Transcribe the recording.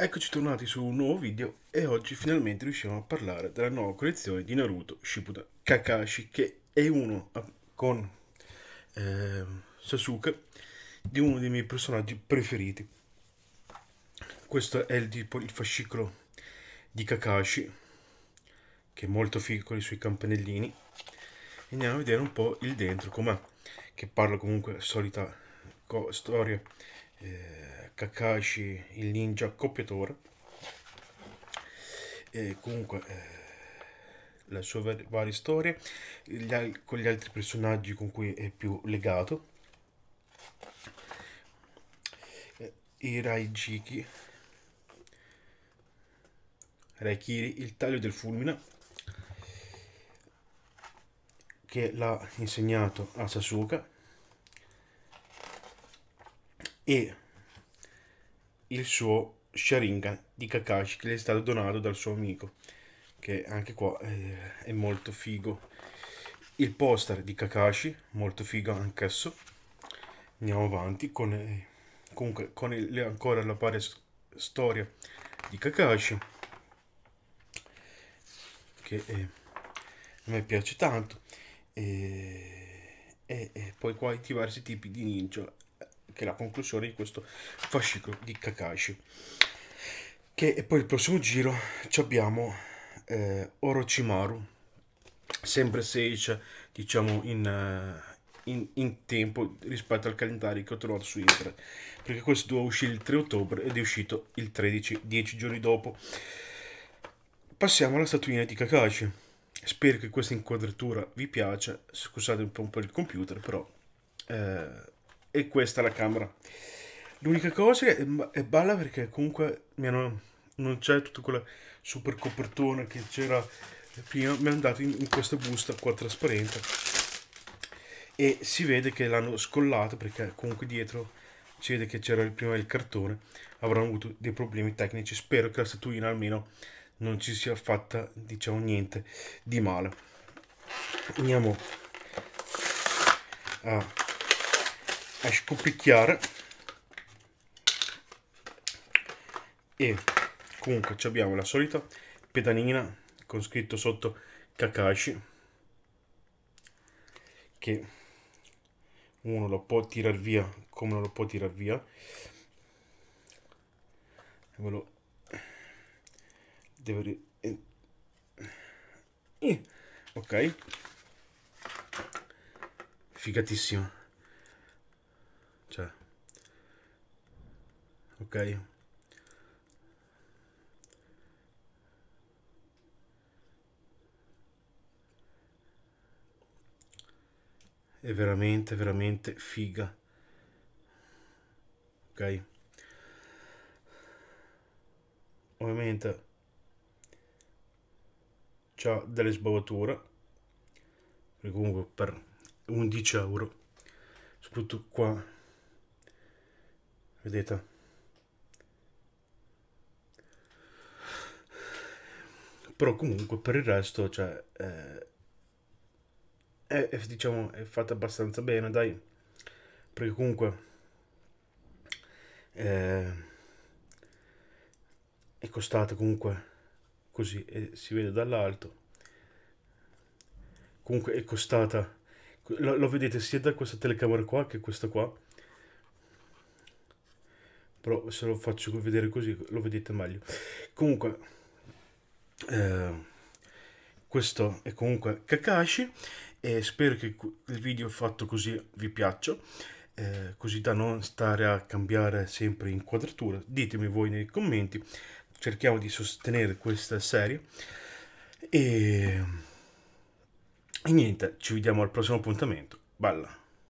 Eccoci tornati su un nuovo video e oggi finalmente riusciamo a parlare della nuova collezione di Naruto Shippuden Kakashi che è uno ah, con eh, Sasuke di uno dei miei personaggi preferiti. Questo è il, tipo, il fascicolo di Kakashi che è molto figo con i suoi campanellini e andiamo a vedere un po' il dentro com'è che parla comunque solita storia eh, Kakashi il ninja copiatore e comunque eh, le sue var varie storie gli con gli altri personaggi con cui è più legato eh, i Raijiki Raikiri il taglio del fulmine che l'ha insegnato a Sasuke e il suo Sharingan di Kakashi che le è stato donato dal suo amico che anche qua eh, è molto figo il poster di Kakashi molto figo anch'esso andiamo avanti con, eh, comunque, con il, ancora la pari storia di Kakashi che eh, a me piace tanto e, e, e poi qua i diversi tipi di ninja che la conclusione di questo fascicolo di Kakashi. Che poi il prossimo giro abbiamo eh, Orochimaru, sempre Sage, diciamo in, eh, in, in, tempo rispetto al calendario che ho trovato su internet, perché questo doveva uscire il 3 ottobre ed è uscito il 13, 10 giorni dopo. Passiamo alla statuina di Kakashi. Spero che questa inquadratura vi piaccia. Scusate un po', un po il computer, però eh, e questa è la camera. L'unica cosa è, è bella perché comunque hanno, non c'è tutto quel super copertone che c'era prima, mi hanno dato in, in, questa busta qua trasparente e si vede che l'hanno scollata perché comunque dietro si vede che c'era prima il cartone, avranno avuto dei problemi tecnici, spero che la statuina almeno non ci sia fatta diciamo niente di male. Andiamo a a scopicchiare e comunque abbiamo la solita pedanina con scritto sotto Kakashi che uno lo può tirare via come non lo può tirare via ve lo deve ok figatissimo cioè, ok? È veramente, veramente figa. Ok? Ovviamente c'ha delle sbavature comunque per 11 euro soprattutto qua vedete però comunque per il resto cioè eh, è, è, diciamo è fatta abbastanza bene dai perché comunque eh, è costata comunque così eh, si vede dall'alto comunque è costata lo, lo vedete sia da questa telecamera qua che questa qua però se lo faccio vedere così lo vedete meglio comunque eh, questo è comunque Kakashi e spero che il video fatto così vi piaccia eh, così da non stare a cambiare sempre inquadratura ditemi voi nei commenti cerchiamo di sostenere questa serie e, e niente ci vediamo al prossimo appuntamento balla